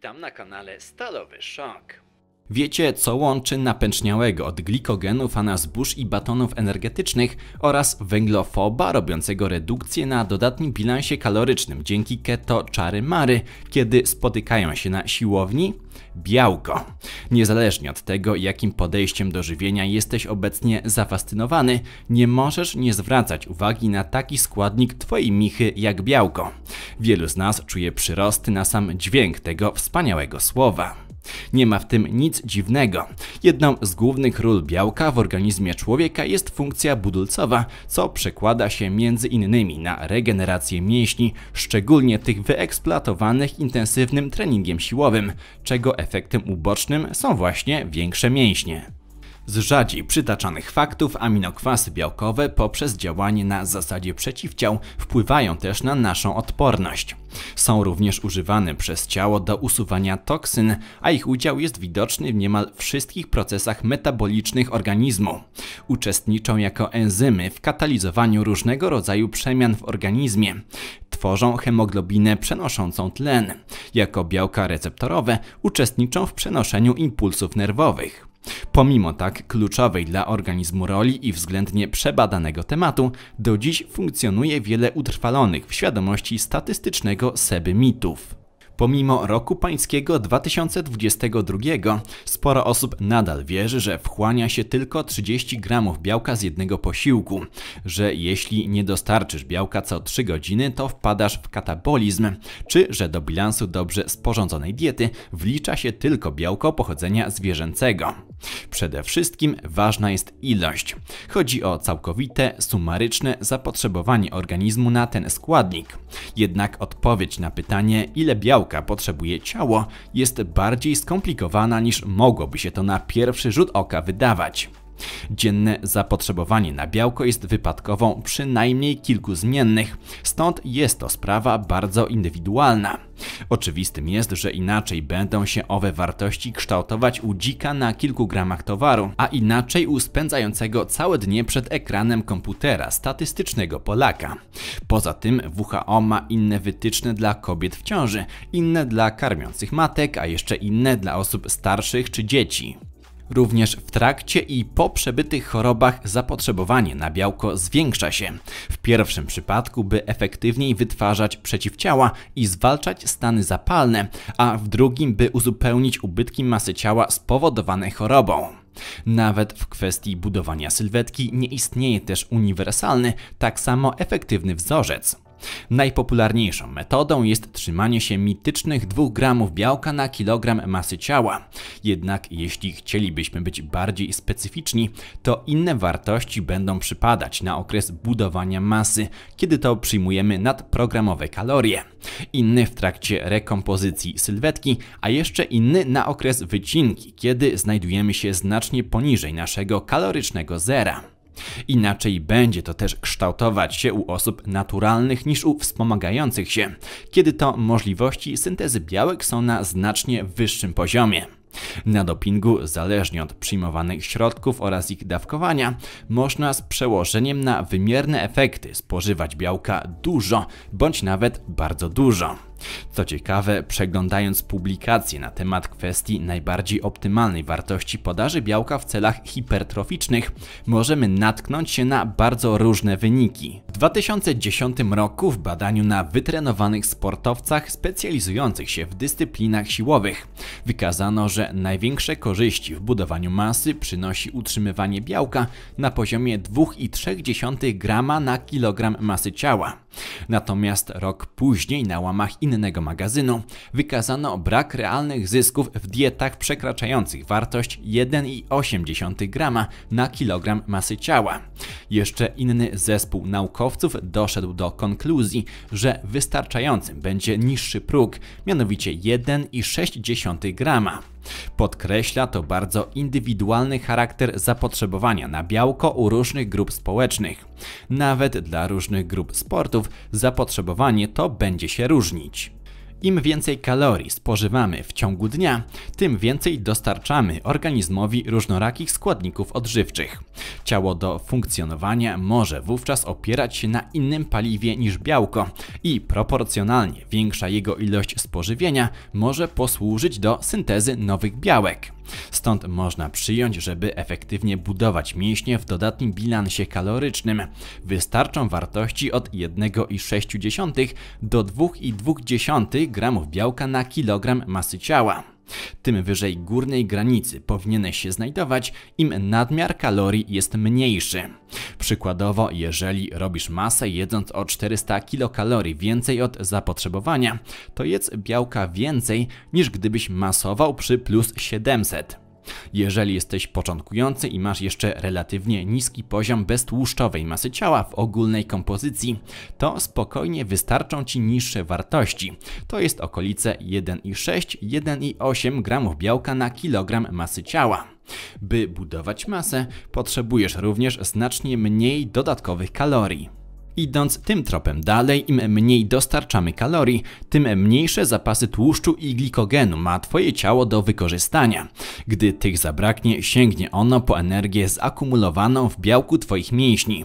Witam na kanale Stalowy Szok. Wiecie, co łączy napęczniałego od glikogenu fana zbóż i batonów energetycznych oraz węglofoba robiącego redukcję na dodatnim bilansie kalorycznym dzięki keto czary mary, kiedy spotykają się na siłowni? Białko. Niezależnie od tego, jakim podejściem do żywienia jesteś obecnie zafascynowany, nie możesz nie zwracać uwagi na taki składnik twojej michy jak białko. Wielu z nas czuje przyrosty na sam dźwięk tego wspaniałego słowa. Nie ma w tym nic dziwnego. Jedną z głównych ról białka w organizmie człowieka jest funkcja budulcowa, co przekłada się między innymi na regenerację mięśni, szczególnie tych wyeksploatowanych intensywnym treningiem siłowym, czego efektem ubocznym są właśnie większe mięśnie. Z rzadziej przytaczanych faktów aminokwasy białkowe poprzez działanie na zasadzie przeciwciał wpływają też na naszą odporność. Są również używane przez ciało do usuwania toksyn, a ich udział jest widoczny w niemal wszystkich procesach metabolicznych organizmu. Uczestniczą jako enzymy w katalizowaniu różnego rodzaju przemian w organizmie. Tworzą hemoglobinę przenoszącą tlen. Jako białka receptorowe uczestniczą w przenoszeniu impulsów nerwowych. Pomimo tak kluczowej dla organizmu roli i względnie przebadanego tematu, do dziś funkcjonuje wiele utrwalonych w świadomości statystycznego seby mitów. Pomimo roku pańskiego 2022 sporo osób nadal wierzy, że wchłania się tylko 30 gramów białka z jednego posiłku, że jeśli nie dostarczysz białka co 3 godziny, to wpadasz w katabolizm, czy że do bilansu dobrze sporządzonej diety wlicza się tylko białko pochodzenia zwierzęcego. Przede wszystkim ważna jest ilość. Chodzi o całkowite, sumaryczne zapotrzebowanie organizmu na ten składnik. Jednak odpowiedź na pytanie, ile białka nauka potrzebuje ciało, jest bardziej skomplikowana niż mogłoby się to na pierwszy rzut oka wydawać. Dzienne zapotrzebowanie na białko jest wypadkową przynajmniej kilku zmiennych, stąd jest to sprawa bardzo indywidualna. Oczywistym jest, że inaczej będą się owe wartości kształtować u dzika na kilku gramach towaru, a inaczej u spędzającego całe dnie przed ekranem komputera statystycznego Polaka. Poza tym WHO ma inne wytyczne dla kobiet w ciąży, inne dla karmiących matek, a jeszcze inne dla osób starszych czy dzieci. Również w trakcie i po przebytych chorobach zapotrzebowanie na białko zwiększa się. W pierwszym przypadku, by efektywniej wytwarzać przeciwciała i zwalczać stany zapalne, a w drugim, by uzupełnić ubytki masy ciała spowodowane chorobą. Nawet w kwestii budowania sylwetki nie istnieje też uniwersalny, tak samo efektywny wzorzec. Najpopularniejszą metodą jest trzymanie się mitycznych 2 gramów białka na kilogram masy ciała. Jednak jeśli chcielibyśmy być bardziej specyficzni, to inne wartości będą przypadać na okres budowania masy, kiedy to przyjmujemy nadprogramowe kalorie. Inny w trakcie rekompozycji sylwetki, a jeszcze inny na okres wycinki, kiedy znajdujemy się znacznie poniżej naszego kalorycznego zera. Inaczej będzie to też kształtować się u osób naturalnych niż u wspomagających się, kiedy to możliwości syntezy białek są na znacznie wyższym poziomie. Na dopingu, zależnie od przyjmowanych środków oraz ich dawkowania, można z przełożeniem na wymierne efekty spożywać białka dużo bądź nawet bardzo dużo. Co ciekawe, przeglądając publikacje na temat kwestii najbardziej optymalnej wartości podaży białka w celach hipertroficznych, możemy natknąć się na bardzo różne wyniki. W 2010 roku w badaniu na wytrenowanych sportowcach specjalizujących się w dyscyplinach siłowych wykazano, że największe korzyści w budowaniu masy przynosi utrzymywanie białka na poziomie 2,3 g na kilogram masy ciała. Natomiast rok później na łamach innego magazynu wykazano brak realnych zysków w dietach przekraczających wartość 1,8 grama na kilogram masy ciała. Jeszcze inny zespół naukowców doszedł do konkluzji, że wystarczającym będzie niższy próg, mianowicie 1,6 grama. Podkreśla to bardzo indywidualny charakter zapotrzebowania na białko u różnych grup społecznych. Nawet dla różnych grup sportów zapotrzebowanie to będzie się różnić. Im więcej kalorii spożywamy w ciągu dnia, tym więcej dostarczamy organizmowi różnorakich składników odżywczych. Ciało do funkcjonowania może wówczas opierać się na innym paliwie niż białko i proporcjonalnie większa jego ilość pożywienia może posłużyć do syntezy nowych białek. Stąd można przyjąć, żeby efektywnie budować mięśnie w dodatnim bilansie kalorycznym. Wystarczą wartości od 1,6 do 2,2 g białka na kilogram masy ciała. Tym wyżej górnej granicy powinieneś się znajdować, im nadmiar kalorii jest mniejszy. Przykładowo, jeżeli robisz masę jedząc o 400 kilokalorii więcej od zapotrzebowania, to jedz białka więcej niż gdybyś masował przy plus 700. Jeżeli jesteś początkujący i masz jeszcze relatywnie niski poziom beztłuszczowej masy ciała w ogólnej kompozycji, to spokojnie wystarczą Ci niższe wartości. To jest okolice 1,6-1,8 g białka na kilogram masy ciała. By budować masę, potrzebujesz również znacznie mniej dodatkowych kalorii. Idąc tym tropem dalej, im mniej dostarczamy kalorii, tym mniejsze zapasy tłuszczu i glikogenu ma Twoje ciało do wykorzystania. Gdy tych zabraknie, sięgnie ono po energię zakumulowaną w białku Twoich mięśni.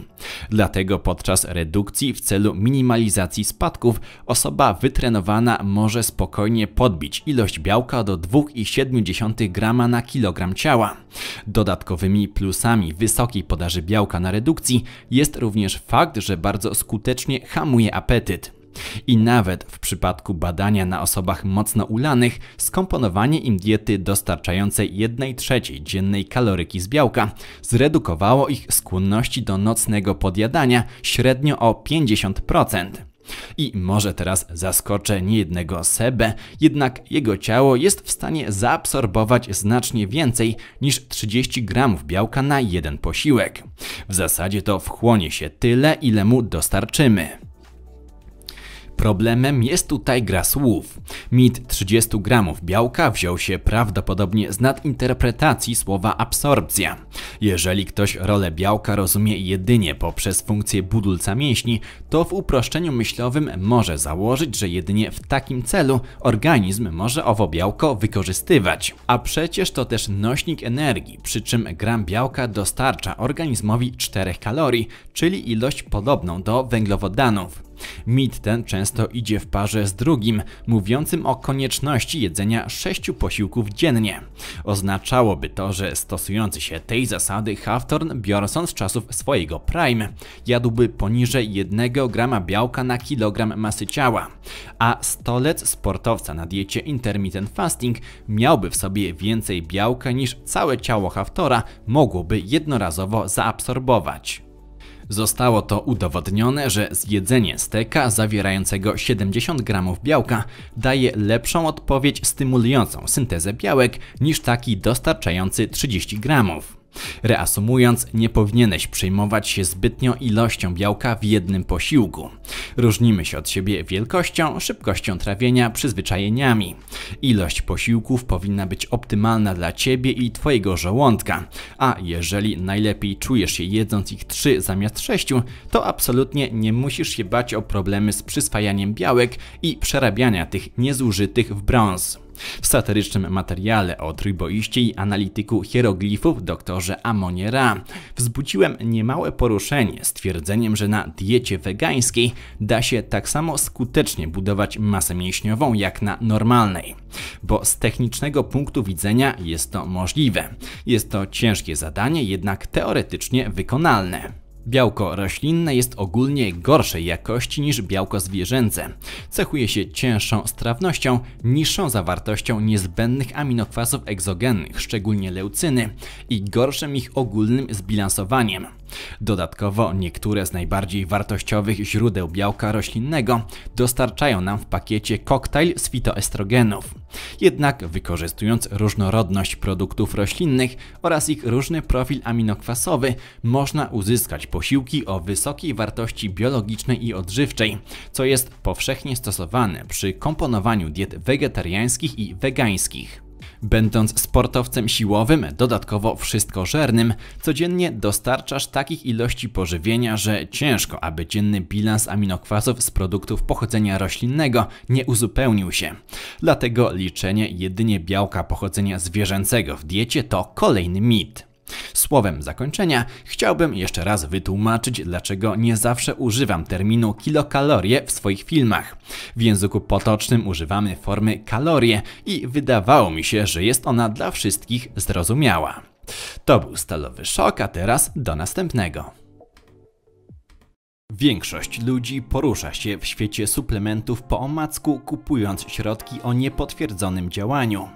Dlatego podczas redukcji w celu minimalizacji spadków osoba wytrenowana może spokojnie podbić ilość białka do 2,7 g na kilogram ciała. Dodatkowymi plusami wysokiej podaży białka na redukcji jest również fakt, że bardzo bardzo skutecznie hamuje apetyt. I nawet w przypadku badania na osobach mocno ulanych, skomponowanie im diety dostarczającej 1 trzeciej dziennej kaloryki z białka zredukowało ich skłonności do nocnego podjadania średnio o 50%. I może teraz zaskoczę niejednego Sebę, jednak jego ciało jest w stanie zaabsorbować znacznie więcej niż 30 gramów białka na jeden posiłek. W zasadzie to wchłonie się tyle, ile mu dostarczymy. Problemem jest tutaj gra słów. Mit 30 gramów białka wziął się prawdopodobnie z nadinterpretacji słowa absorpcja. Jeżeli ktoś rolę białka rozumie jedynie poprzez funkcję budulca mięśni, to w uproszczeniu myślowym może założyć, że jedynie w takim celu organizm może owo białko wykorzystywać. A przecież to też nośnik energii, przy czym gram białka dostarcza organizmowi 4 kalorii, czyli ilość podobną do węglowodanów. Mit ten często idzie w parze z drugim, mówiącym o konieczności jedzenia sześciu posiłków dziennie. Oznaczałoby to, że stosujący się tej zasady Hawthorne, biorąc z czasów swojego prime, jadłby poniżej 1 grama białka na kilogram masy ciała, a stolec sportowca na diecie intermittent fasting miałby w sobie więcej białka niż całe ciało Haftora mogłoby jednorazowo zaabsorbować. Zostało to udowodnione, że zjedzenie steka zawierającego 70 g białka daje lepszą odpowiedź stymulującą syntezę białek niż taki dostarczający 30 gramów. Reasumując, nie powinieneś przejmować się zbytnio ilością białka w jednym posiłku. Różnimy się od siebie wielkością, szybkością trawienia, przyzwyczajeniami. Ilość posiłków powinna być optymalna dla Ciebie i Twojego żołądka, a jeżeli najlepiej czujesz się jedząc ich 3 zamiast 6, to absolutnie nie musisz się bać o problemy z przyswajaniem białek i przerabiania tych niezużytych w brąz. W satyrycznym materiale o trójboiście i analityku hieroglifów doktorze Amoniera wzbudziłem niemałe poruszenie stwierdzeniem, że na diecie wegańskiej da się tak samo skutecznie budować masę mięśniową jak na normalnej. Bo z technicznego punktu widzenia jest to możliwe. Jest to ciężkie zadanie, jednak teoretycznie wykonalne. Białko roślinne jest ogólnie gorszej jakości niż białko zwierzęce. Cechuje się cięższą strawnością, niższą zawartością niezbędnych aminokwasów egzogennych, szczególnie leucyny, i gorszym ich ogólnym zbilansowaniem. Dodatkowo niektóre z najbardziej wartościowych źródeł białka roślinnego dostarczają nam w pakiecie koktajl z fitoestrogenów. Jednak wykorzystując różnorodność produktów roślinnych oraz ich różny profil aminokwasowy, można uzyskać posiłki o wysokiej wartości biologicznej i odżywczej, co jest powszechnie stosowane przy komponowaniu diet wegetariańskich i wegańskich. Będąc sportowcem siłowym, dodatkowo wszystkożernym, codziennie dostarczasz takich ilości pożywienia, że ciężko, aby dzienny bilans aminokwasów z produktów pochodzenia roślinnego nie uzupełnił się. Dlatego liczenie jedynie białka pochodzenia zwierzęcego w diecie to kolejny mit. Słowem zakończenia chciałbym jeszcze raz wytłumaczyć, dlaczego nie zawsze używam terminu kilokalorie w swoich filmach. W języku potocznym używamy formy kalorie i wydawało mi się, że jest ona dla wszystkich zrozumiała. To był Stalowy Szok, a teraz do następnego. Większość ludzi porusza się w świecie suplementów po omacku, kupując środki o niepotwierdzonym działaniu.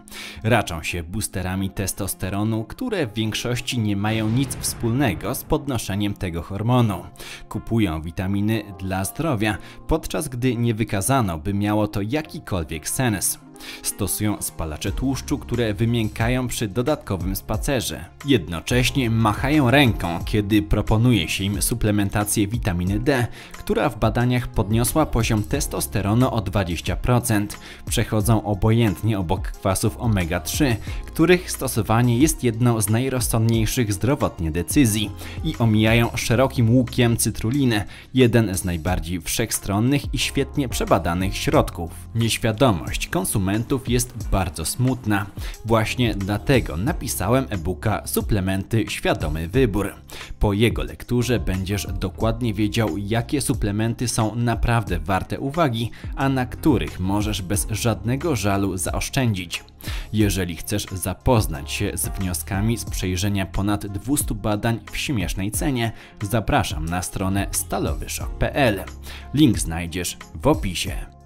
Raczą się boosterami testosteronu, które w większości nie mają nic wspólnego z podnoszeniem tego hormonu. Kupują witaminy dla zdrowia, podczas gdy nie wykazano, by miało to jakikolwiek sens. Stosują spalacze tłuszczu, które wymiękają przy dodatkowym spacerze. Jednocześnie machają ręką, kiedy proponuje się im suplementację witaminy D, która w badaniach podniosła poziom testosteronu o 20%. Przechodzą obojętnie obok kwasów omega-3, których stosowanie jest jedną z najrozsądniejszych zdrowotnie decyzji i omijają szerokim łukiem cytrulinę, jeden z najbardziej wszechstronnych i świetnie przebadanych środków. Nieświadomość konsumenta suplementów jest bardzo smutna. Właśnie dlatego napisałem e-booka Suplementy Świadomy Wybór. Po jego lekturze będziesz dokładnie wiedział, jakie suplementy są naprawdę warte uwagi, a na których możesz bez żadnego żalu zaoszczędzić. Jeżeli chcesz zapoznać się z wnioskami z przejrzenia ponad 200 badań w śmiesznej cenie, zapraszam na stronę stalowyszok.pl. Link znajdziesz w opisie.